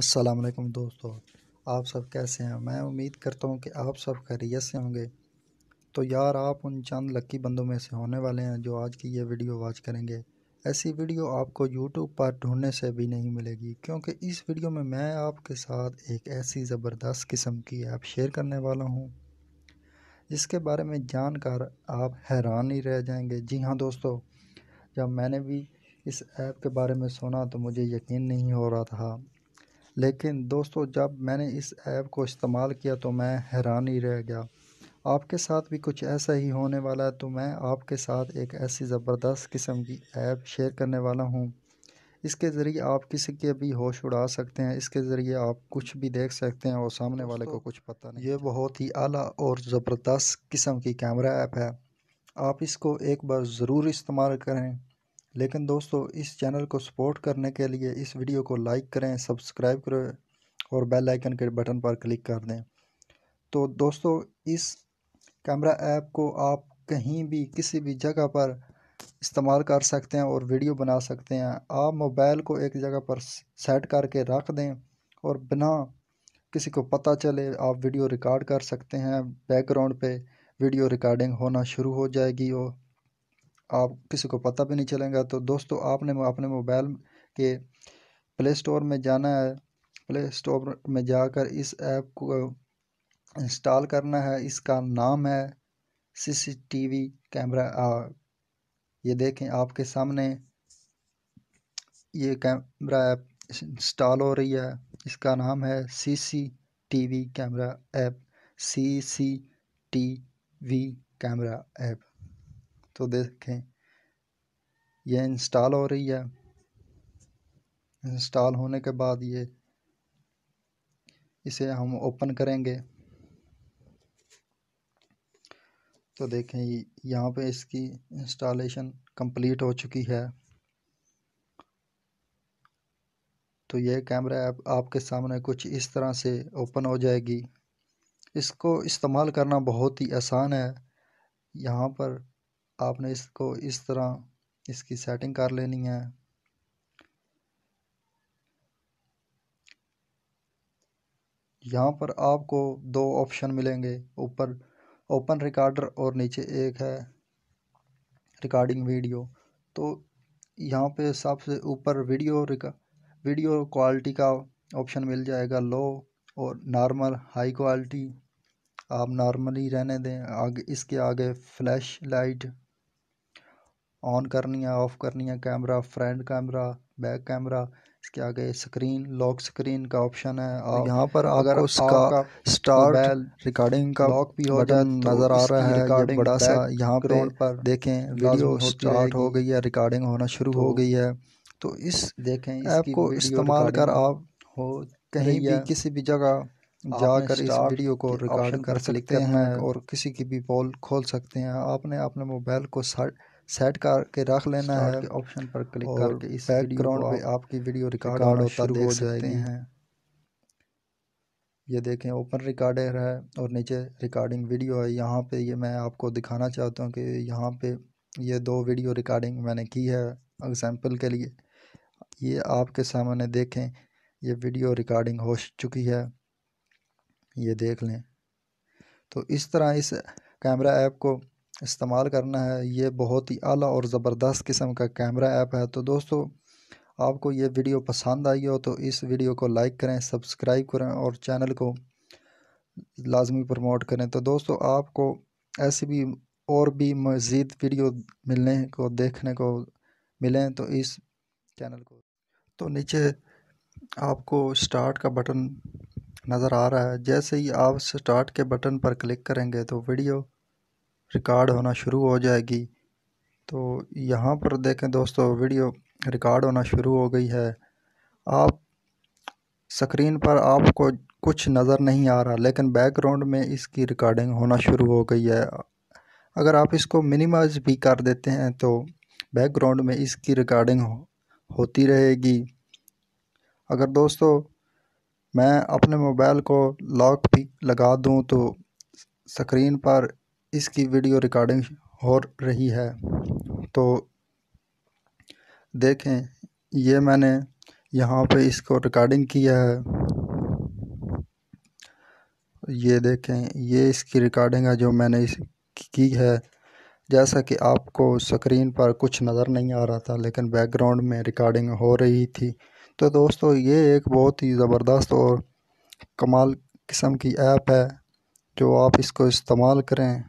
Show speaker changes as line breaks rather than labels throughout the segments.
अस्सलाम वालेकुम दोस्तों आप सब कैसे हैं मैं उम्मीद करता हूँ कि आप सब खैरियत से होंगे तो यार आप उन चंद लकी बंदों में से होने वाले हैं जो आज की ये वीडियो वॉच करेंगे ऐसी वीडियो आपको यूट्यूब पर ढूंढने से भी नहीं मिलेगी क्योंकि इस वीडियो में मैं आपके साथ एक ऐसी ज़बरदस्त किस्म की ऐप शेयर करने वाला हूँ जिसके बारे में जानकर आप हैरान ही रह जाएंगे जी हाँ दोस्तों जब मैंने भी इस ऐप के बारे में सुना तो मुझे यकीन नहीं हो रहा था लेकिन दोस्तों जब मैंने इस ऐप को इस्तेमाल किया तो मैं हैरान ही रह गया आपके साथ भी कुछ ऐसा ही होने वाला है तो मैं आपके साथ एक ऐसी ज़बरदस्त किस्म की ऐप शेयर करने वाला हूँ इसके ज़रिए आप किसी के भी होश उड़ा सकते हैं इसके ज़रिए आप कुछ भी देख सकते हैं और सामने वाले को कुछ पता नहीं ये बहुत ही आला और ज़बरदस्त किस्म की कैमरा ऐप है आप इसको एक बार ज़रूर इस्तेमाल करें लेकिन दोस्तों इस चैनल को सपोर्ट करने के लिए इस वीडियो को लाइक करें सब्सक्राइब करें और बेल आइकन के बटन पर क्लिक कर दें तो दोस्तों इस कैमरा ऐप को आप कहीं भी किसी भी जगह पर इस्तेमाल कर सकते हैं और वीडियो बना सकते हैं आप मोबाइल को एक जगह पर सेट करके रख दें और बिना किसी को पता चले आप वीडियो रिकॉर्ड कर सकते हैं बैकग्राउंड पे वीडियो रिकॉर्डिंग होना शुरू हो जाएगी और आप किसी को पता भी नहीं चलेगा तो दोस्तों आपने अपने मोबाइल के प्ले स्टोर में जाना है प्ले स्टोर में जाकर इस ऐप को इंस्टॉल करना है इसका नाम है सीसीटीवी कैमरा ये देखें आपके सामने ये कैमरा ऐप इंस्टॉल हो रही है इसका नाम है CCTV camera app C C T V camera app तो देखें यह इंस्टॉल हो रही है इंस्टॉल होने के बाद ये इसे हम ओपन करेंगे तो देखें यहाँ पे इसकी इंस्टॉलेशन कंप्लीट हो चुकी है तो ये कैमरा ऐप आप, आपके सामने कुछ इस तरह से ओपन हो जाएगी इसको इस्तेमाल करना बहुत ही आसान है यहाँ पर आपने इसको इस तरह इसकी सेटिंग कर लेनी है यहाँ पर आपको दो ऑप्शन मिलेंगे ऊपर ओपन रिकॉर्डर और नीचे एक है रिकॉर्डिंग वीडियो तो यहाँ पे सबसे ऊपर वीडियो वीडियो क्वालिटी का ऑप्शन मिल जाएगा लो और नॉर्मल हाई क्वालिटी आप नॉर्मली रहने दें आगे इसके आगे फ्लैश लाइट ऑन करनी है ऑफ़ करनी है camera front camera back camera इसके आगे स्क्रीन लॉक स्क्रीन का ऑप्शन है और तो यहाँ पर अगर उसका स्टार्ट रिकॉर्डिंग का लॉक भी हो जाए तो नज़र आ रहा है बड़ा सा यहाँ पे पर देखें वीडियो स्टार्ट हो गई है रिकॉर्डिंग होना शुरू तो हो गई है तो इस देखें ऐप को इस्तेमाल कर आप हो कहीं भी किसी भी जगह जाकर इस वीडियो को रिकॉर्ड कर सकते हैं और किसी की भी वॉल खोल सकते हैं आपने अपने मोबाइल को साइड सेट करके रख लेना है ऑप्शन पर क्लिक करके इस बैकग्राउंड पे आपकी वीडियो रिकॉर्ड होता देख हो सकते हैं ये देखें ओपन रिकॉर्डर है और नीचे रिकॉर्डिंग वीडियो है यहाँ पे ये मैं आपको दिखाना चाहता हूँ कि यहाँ पे ये दो वीडियो रिकॉर्डिंग मैंने की है एग्जांपल के लिए ये आपके सामने देखें ये वीडियो रिकॉर्डिंग हो चुकी है ये देख लें तो इस तरह इस कैमरा ऐप को इस्तेमाल करना है ये बहुत ही आला और ज़बरदस्त किस्म का कैमरा ऐप है तो दोस्तों आपको ये वीडियो पसंद आई हो तो इस वीडियो को लाइक करें सब्सक्राइब करें और चैनल को लाजमी प्रमोट करें तो दोस्तों आपको ऐसी भी और भी मज़ीद वीडियो मिलने को देखने को मिलें तो इस चैनल को तो नीचे आपको स्टार्ट का बटन नज़र आ रहा है जैसे ही आप स्टार्ट के बटन पर क्लिक करेंगे तो वीडियो रिकॉर्ड होना शुरू हो जाएगी तो यहाँ पर देखें दोस्तों वीडियो रिकॉर्ड होना शुरू हो गई है आप स्क्रीन पर आपको कुछ नज़र नहीं आ रहा लेकिन बैकग्राउंड में इसकी रिकॉर्डिंग होना शुरू हो गई है अगर आप इसको मिनिमाइज भी कर देते हैं तो बैकग्राउंड में इसकी रिकॉर्डिंग हो, होती रहेगी अगर दोस्तों मैं अपने मोबाइल को लॉक भी लगा दूं तो स्क्रीन पर इसकी वीडियो रिकॉर्डिंग हो रही है तो देखें ये मैंने यहाँ पे इसको रिकॉर्डिंग किया है ये देखें ये इसकी रिकॉर्डिंग है जो मैंने इस की है जैसा कि आपको स्क्रीन पर कुछ नज़र नहीं आ रहा था लेकिन बैकग्राउंड में रिकॉर्डिंग हो रही थी तो दोस्तों ये एक बहुत ही ज़बरदस्त और कमाल किस्म की ऐप है जो आप इसको इस्तेमाल करें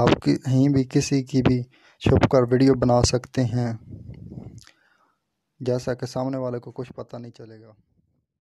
आप कहीं भी किसी की भी छुप कर वीडियो बना सकते हैं जैसा कि सामने वाले को कुछ पता नहीं चलेगा